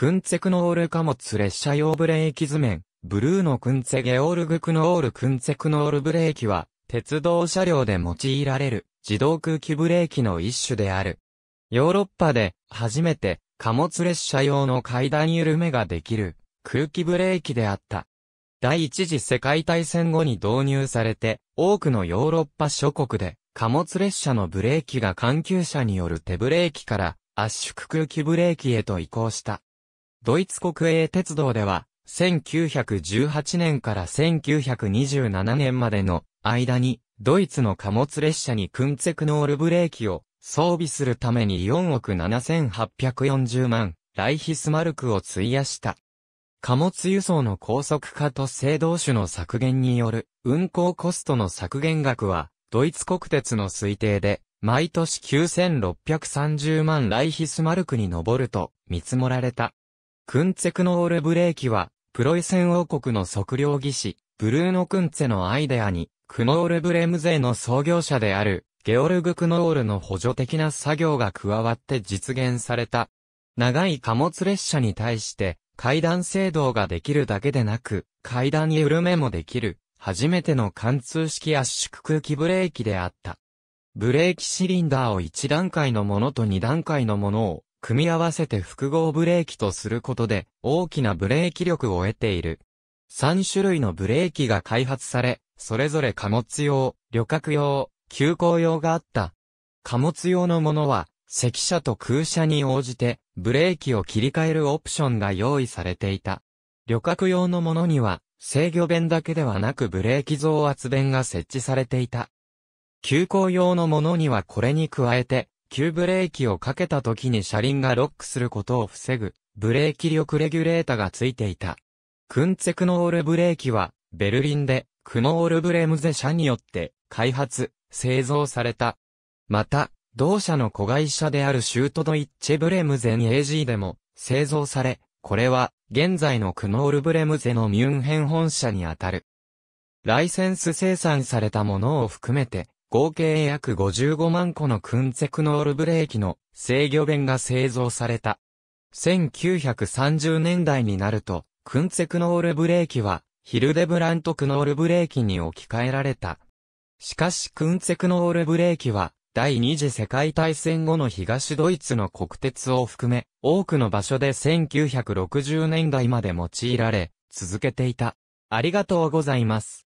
クンツェクノール貨物列車用ブレーキ図面、ブルーのクンツェゲオルグクノールクンツェクノールブレーキは、鉄道車両で用いられる自動空気ブレーキの一種である。ヨーロッパで初めて貨物列車用の階段緩めができる空気ブレーキであった。第一次世界大戦後に導入されて、多くのヨーロッパ諸国で貨物列車のブレーキが緩急車による手ブレーキから圧縮空気ブレーキへと移行した。ドイツ国営鉄道では、1918年から1927年までの間に、ドイツの貨物列車にクンツェクノールブレーキを装備するために4億7840万ライヒスマルクを費やした。貨物輸送の高速化と制動種の削減による運行コストの削減額は、ドイツ国鉄の推定で、毎年9630万ライヒスマルクに上ると見積もられた。クンツェクノールブレーキは、プロイセン王国の測量技師、ブルーノ・クンツェのアイデアに、クノールブレムゼの創業者である、ゲオルグ・クノールの補助的な作業が加わって実現された。長い貨物列車に対して、階段制動ができるだけでなく、階段緩めもできる、初めての貫通式圧縮空気ブレーキであった。ブレーキシリンダーを1段階のものと2段階のものを組み合わせて複合ブレーキとすることで、大きなブレーキ力を得ている。3種類のブレーキが開発され、それぞれ貨物用、旅客用、急行用があった。貨物用のものは、赤車と空車に応じて、ブレーキを切り替えるオプションが用意されていた。旅客用のものには、制御弁だけではなくブレーキ増圧弁が設置されていた。急行用のものにはこれに加えて、急ブレーキをかけた時に車輪がロックすることを防ぐ、ブレーキ力レギュレータがついていた。クンツェクノールブレーキは、ベルリンで、クノールブレムゼ社によって、開発、製造された。また、同社の子会社であるシュートドイッチェブレムゼン AG でも、製造され、これは、現在のクノールブレムゼのミュンヘン本社にあたる。ライセンス生産されたものを含めて、合計約55万個のクンツェクノールブレーキの制御弁が製造された。1930年代になると、クンツェクノールブレーキは、ヒルデブラントクノールブレーキに置き換えられた。しかしクンツェクノールブレーキは、第二次世界大戦後の東ドイツの国鉄を含め、多くの場所で1960年代まで用いられ、続けていた。ありがとうございます。